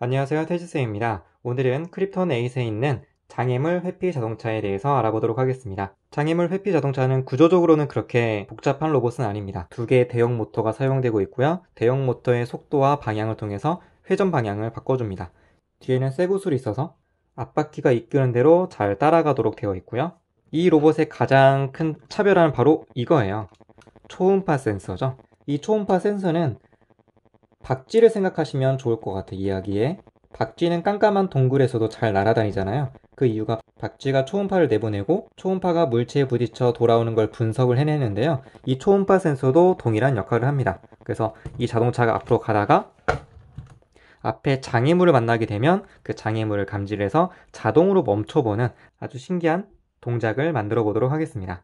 안녕하세요 태지쌤입니다. 오늘은 크립톤 에잇에 있는 장애물 회피 자동차에 대해서 알아보도록 하겠습니다. 장애물 회피 자동차는 구조적으로는 그렇게 복잡한 로봇은 아닙니다. 두 개의 대형 모터가 사용되고 있고요. 대형 모터의 속도와 방향을 통해서 회전 방향을 바꿔줍니다. 뒤에는 쇠구슬이 있어서 앞바퀴가 이끄는 대로 잘 따라가도록 되어 있고요. 이 로봇의 가장 큰 차별화는 바로 이거예요. 초음파 센서죠. 이 초음파 센서는 박쥐를 생각하시면 좋을 것 같아 이야기에 박쥐는 깜깜한 동굴에서도 잘 날아다니잖아요. 그 이유가 박쥐가 초음파를 내보내고 초음파가 물체에 부딪혀 돌아오는 걸 분석을 해내는데요. 이 초음파 센서도 동일한 역할을 합니다. 그래서 이 자동차가 앞으로 가다가 앞에 장애물을 만나게 되면 그 장애물을 감지해서 자동으로 멈춰보는 아주 신기한 동작을 만들어 보도록 하겠습니다.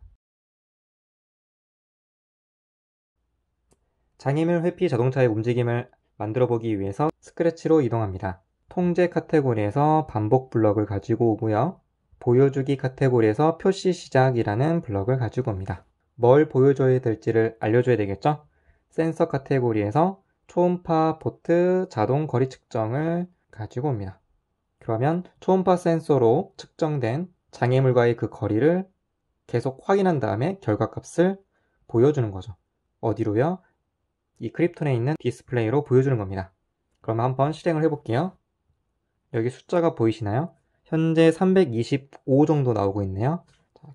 장애물 회피 자동차의 움직임을 만들어 보기 위해서 스크래치로 이동합니다. 통제 카테고리에서 반복 블럭을 가지고 오고요. 보여주기 카테고리에서 표시 시작이라는 블럭을 가지고 옵니다. 뭘 보여줘야 될지를 알려줘야 되겠죠? 센서 카테고리에서 초음파 보트 자동 거리 측정을 가지고 옵니다. 그러면 초음파 센서로 측정된 장애물과의 그 거리를 계속 확인한 다음에 결과값을 보여주는 거죠. 어디로요? 이 크립톤에 있는 디스플레이로 보여주는 겁니다. 그럼 한번 실행을 해볼게요. 여기 숫자가 보이시나요? 현재 325 정도 나오고 있네요.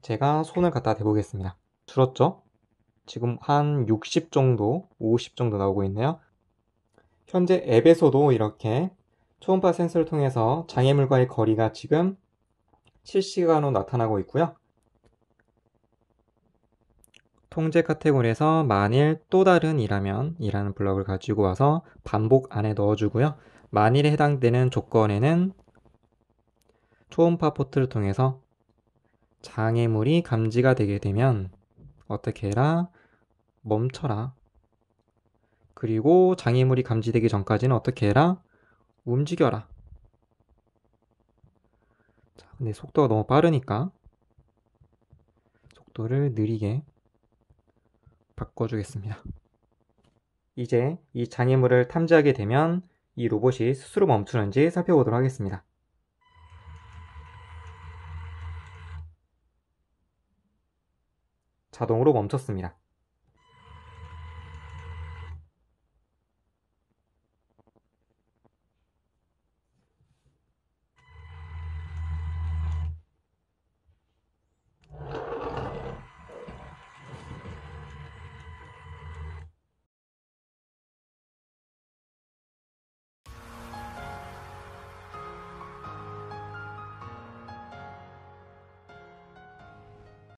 제가 손을 갖다 대보겠습니다. 줄었죠? 지금 한 60 정도, 50 정도 나오고 있네요. 현재 앱에서도 이렇게 초음파 센서를 통해서 장애물과의 거리가 지금 실시간으로 나타나고 있고요. 통제 카테고리에서 만일 또 다른 이라면 이라는 블럭을 가지고 와서 반복 안에 넣어주고요. 만일에 해당되는 조건에는 초음파 포트를 통해서 장애물이 감지가 되게 되면 어떻게 해라? 멈춰라. 그리고 장애물이 감지되기 전까지는 어떻게 해라? 움직여라. 자, 근데 속도가 너무 빠르니까 속도를 느리게 바꿔주겠습니다. 이제 이 장애물을 탐지하게 되면 이 로봇이 스스로 멈추는지 살펴보도록 하겠습니다. 자동으로 멈췄습니다.